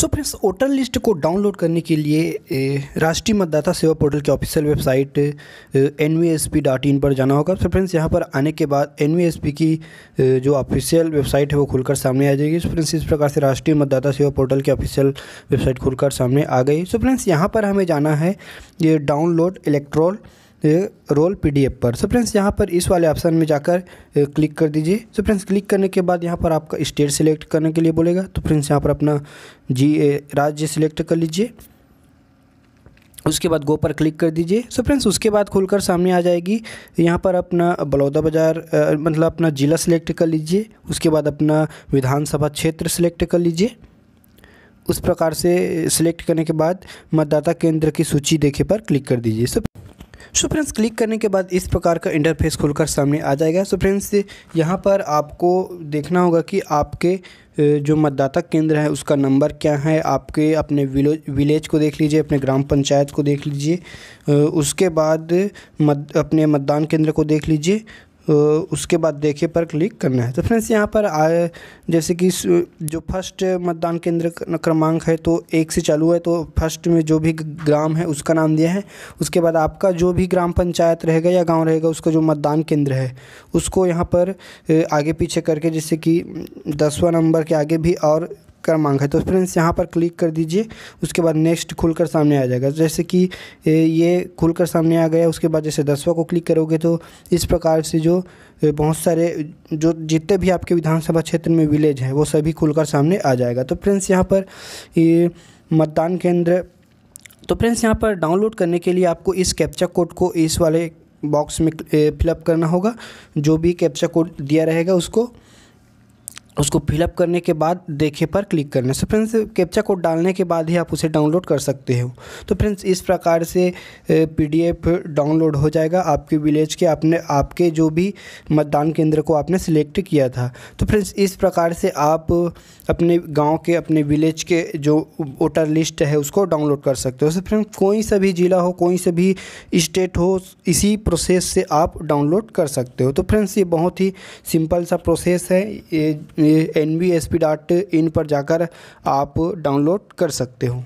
सो friends voter list को download करने के लिए राष्ट्रीय मतदाता सेवा पोर्टल की official website N dot in पर जाना होगा सो फ्रेंड्स यहाँ पर आने के बाद एन की जो ऑफिशियल वेबसाइट है वो खुलकर सामने आ जाएगी सो फ्रेंड्स इस प्रकार से राष्ट्रीय मतदाता सेवा पोर्टल की ऑफिशियल वेबसाइट खुलकर सामने आ गई सो फ्रेंड्स यहाँ पर हमें जाना है ये डाउनलोड इलेक्ट्रॉल रोल पीडीएफ पर सो फ्रेंड्स यहाँ पर इस वाले ऑप्शन में जाकर क्लिक कर दीजिए सो फ्रेंड्स क्लिक करने के बाद यहाँ पर आपका स्टेट सेलेक्ट करने के लिए बोलेगा तो फ्रेंड्स यहाँ पर अपना जी राज्य सिलेक्ट कर लीजिए उसके बाद गो पर क्लिक कर दीजिए सो फ्रेंड्स उसके बाद खुलकर सामने आ जाएगी यहाँ पर अपना बलौदा बाज़ार मतलब अपना ज़िला सिलेक्ट कर लीजिए उसके बाद अपना विधानसभा क्षेत्र सेलेक्ट कर लीजिए उस प्रकार से सिलेक्ट करने के बाद मतदाता केंद्र की सूची देखे पर क्लिक कर दीजिए सो सो फ्रेंड्स क्लिक करने के बाद इस प्रकार का इंटरफेस खुलकर सामने आ जाएगा सो फ्रेंड्स यहाँ पर आपको देखना होगा कि आपके जो मतदाता केंद्र है उसका नंबर क्या है आपके अपने विलेज को देख लीजिए अपने ग्राम पंचायत को देख लीजिए उसके बाद मत, अपने मतदान केंद्र को देख लीजिए उसके बाद देखिए पर क्लिक करना है तो फ्रेंड्स यहाँ पर आए जैसे कि जो फर्स्ट मतदान केंद्र क्रमांक है तो एक से चालू है तो फर्स्ट में जो भी ग्राम है उसका नाम दिया है उसके बाद आपका जो भी ग्राम पंचायत रहेगा या गांव रहेगा उसका जो मतदान केंद्र है उसको यहाँ पर आगे पीछे करके जैसे कि दसवा नंबर के आगे भी और क्रमांक है तो फ्रेंड्स यहाँ पर क्लिक कर दीजिए उसके बाद नेक्स्ट खुलकर सामने आ जाएगा जैसे कि ये खुलकर सामने आ गया उसके बाद जैसे दसवा को क्लिक करोगे तो इस प्रकार से जो बहुत सारे जो जितने भी आपके विधानसभा क्षेत्र में विलेज हैं वो सभी खुलकर सामने आ जाएगा तो फ्रेंड्स यहाँ पर ये मतदान केंद्र तो फ्रेंड्स यहाँ पर डाउनलोड करने के लिए आपको इस कैप्चा कोड को इस वाले बॉक्स में फिलअप करना होगा जो भी कैप्चा कोड दिया रहेगा उसको उसको फिलअप करने के बाद देखे पर क्लिक करना सो फ्रेंड्स कैप्चा कोड डालने के बाद ही आप उसे डाउनलोड कर सकते हो तो फ्रेंड्स इस प्रकार से पीडीएफ डाउनलोड हो जाएगा आपके विलेज के आपने आपके जो भी मतदान केंद्र को आपने सिलेक्ट किया था तो फ्रेंड्स इस प्रकार से आप अपने गांव के अपने विलेज के जो वोटर लिस्ट है उसको डाउनलोड कर सकते हो सो फ्रेंड्स कोई सा भी ज़िला हो कोई सा भी स्टेट हो इसी प्रोसेस से आप डाउनलोड कर सकते हो तो फ्रेंड्स ये बहुत ही सिंपल सा प्रोसेस है ये N B S P dot in पर जाकर आप डाउनलोड कर सकते हो